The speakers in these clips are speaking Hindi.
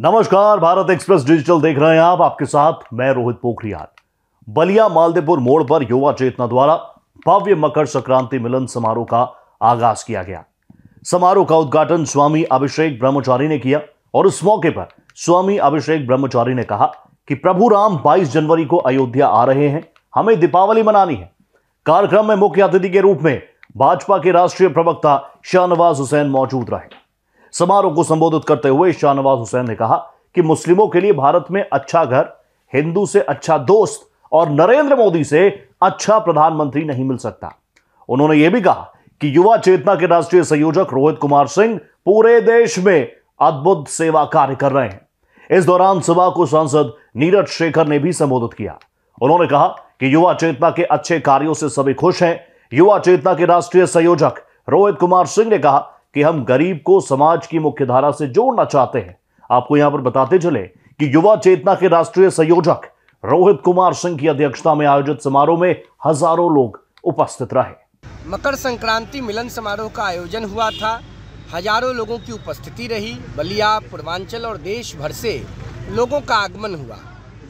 नमस्कार भारत एक्सप्रेस डिजिटल देख रहे हैं आप आपके साथ मैं रोहित पोखरियाल बलिया मालदेपुर मोड़ पर युवा चेतना द्वारा भव्य मकर संक्रांति मिलन समारोह का आगाज किया गया समारोह का उद्घाटन स्वामी अभिषेक ब्रह्मचारी ने किया और इस मौके पर स्वामी अभिषेक ब्रह्मचारी ने कहा कि प्रभु राम 22 जनवरी को अयोध्या आ रहे हैं हमें दीपावली मनानी है कार्यक्रम में मुख्य अतिथि के रूप में भाजपा के राष्ट्रीय प्रवक्ता शाहनवाज हुसैन मौजूद रहे समारोह को संबोधित करते हुए शाहनवाज हुसैन ने कहा कि मुस्लिमों के लिए भारत में अच्छा घर हिंदू से अच्छा दोस्त और नरेंद्र मोदी से अच्छा प्रधानमंत्री नहीं मिल सकता उन्होंने यह भी कहा कि युवा चेतना के राष्ट्रीय संयोजक रोहित कुमार सिंह पूरे देश में अद्भुत सेवा कार्य कर रहे हैं इस दौरान सभा को सांसद नीरज शेखर ने भी संबोधित किया उन्होंने कहा कि युवा चेतना के अच्छे कार्यों से सभी खुश हैं युवा चेतना के राष्ट्रीय संयोजक रोहित कुमार सिंह ने कहा कि हम गरीब को समाज की मुख्यधारा से जोड़ना चाहते हैं आपको यहां पर बताते चले कि युवा चेतना के राष्ट्रीय संयोजक रोहित कुमार सिंह की अध्यक्षता में आयोजित समारोह में हजारों लोग उपस्थित रहे मकर संक्रांति मिलन समारोह का आयोजन हुआ था हजारों लोगों की उपस्थिति रही बलिया पूर्वांचल और देश भर से लोगों का आगमन हुआ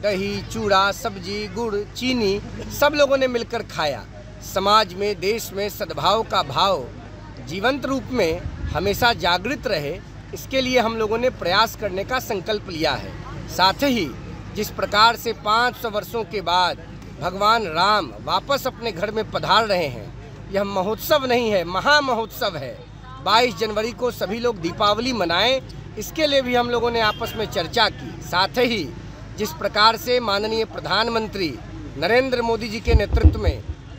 दही चूड़ा सब्जी गुड़ चीनी सब लोगों ने मिलकर खाया समाज में देश में सद्भाव का भाव जीवंत रूप में हमेशा जागृत रहे इसके लिए हम लोगों ने प्रयास करने का संकल्प लिया है साथ ही जिस प्रकार से 500 वर्षों के बाद भगवान राम वापस अपने घर में पधार रहे हैं यह महोत्सव नहीं है महामहोत्सव है 22 जनवरी को सभी लोग दीपावली मनाएं इसके लिए भी हम लोगों ने आपस में चर्चा की साथ ही जिस प्रकार से माननीय प्रधानमंत्री नरेंद्र मोदी जी के नेतृत्व में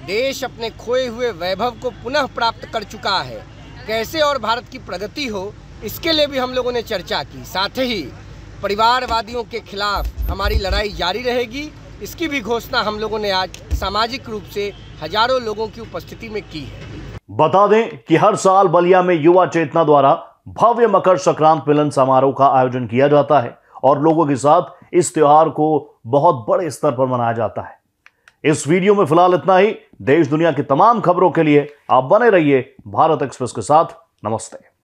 देश अपने खोए हुए वैभव को पुनः प्राप्त कर चुका है कैसे और भारत की प्रगति हो इसके लिए भी हम लोगों ने चर्चा की साथ ही परिवारवादियों के खिलाफ हमारी लड़ाई जारी रहेगी इसकी भी घोषणा हम लोगों ने आज सामाजिक रूप से हजारों लोगों की उपस्थिति में की है बता दें कि हर साल बलिया में युवा चेतना द्वारा भव्य मकर संक्रांत मिलन समारोह का आयोजन किया जाता है और लोगों के साथ इस त्योहार को बहुत बड़े स्तर पर मनाया जाता है इस वीडियो में फिलहाल इतना ही देश दुनिया की तमाम खबरों के लिए आप बने रहिए भारत एक्सप्रेस के साथ नमस्ते